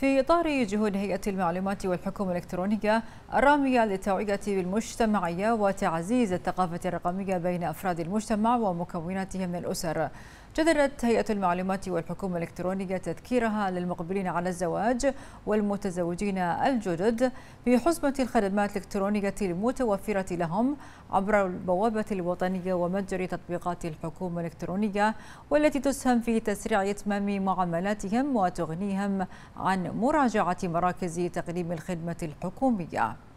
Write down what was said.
في إطار جهود هيئة المعلومات والحكومة الإلكترونية الرامية للتوعية بالمجتمعية وتعزيز الثقافة الرقمية بين أفراد المجتمع ومكوناته من الأسر جذرت هيئة المعلومات والحكومة الإلكترونية تذكيرها للمقبلين على الزواج والمتزوجين الجدد بحزمة الخدمات الإلكترونية المتوفرة لهم عبر البوابة الوطنية ومتجر تطبيقات الحكومة الإلكترونية والتي تسهم في تسريع إتمام معاملاتهم وتغنيهم عن مراجعة مراكز تقديم الخدمة الحكومية